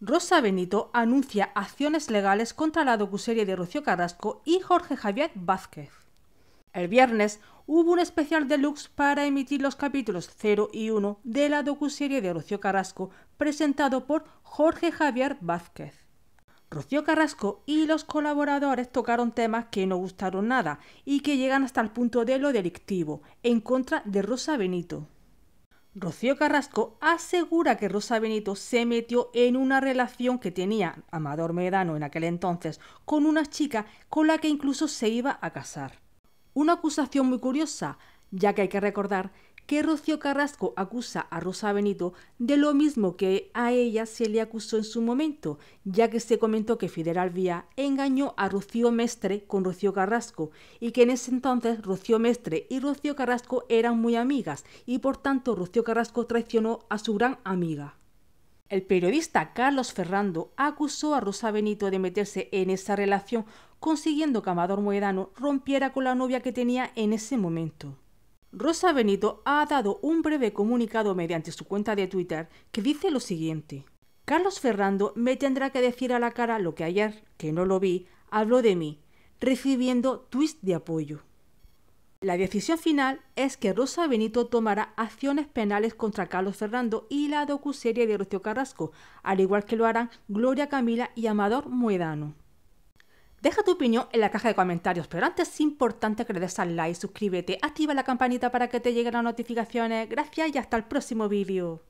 Rosa Benito anuncia acciones legales contra la docuserie de Rocío Carrasco y Jorge Javier Vázquez. El viernes hubo un especial deluxe para emitir los capítulos 0 y 1 de la docuserie de Rocío Carrasco, presentado por Jorge Javier Vázquez. Rocío Carrasco y los colaboradores tocaron temas que no gustaron nada y que llegan hasta el punto de lo delictivo, en contra de Rosa Benito. Rocío Carrasco asegura que Rosa Benito se metió en una relación que tenía Amador Medano en aquel entonces con una chica con la que incluso se iba a casar. Una acusación muy curiosa, ya que hay que recordar que Rocío Carrasco acusa a Rosa Benito de lo mismo que a ella se le acusó en su momento, ya que se comentó que Fidel Alvía engañó a Rocío Mestre con Rocío Carrasco y que en ese entonces Rocío Mestre y Rocío Carrasco eran muy amigas y por tanto Rocío Carrasco traicionó a su gran amiga. El periodista Carlos Ferrando acusó a Rosa Benito de meterse en esa relación, consiguiendo que Amador Moedano rompiera con la novia que tenía en ese momento. Rosa Benito ha dado un breve comunicado mediante su cuenta de Twitter que dice lo siguiente. Carlos Ferrando me tendrá que decir a la cara lo que ayer, que no lo vi, habló de mí, recibiendo twist de apoyo. La decisión final es que Rosa Benito tomará acciones penales contra Carlos Ferrando y la docuserie de Rocío Carrasco, al igual que lo harán Gloria Camila y Amador Muedano. Deja tu opinión en la caja de comentarios, pero antes es importante que le des al like, suscríbete, activa la campanita para que te lleguen las notificaciones. Gracias y hasta el próximo vídeo.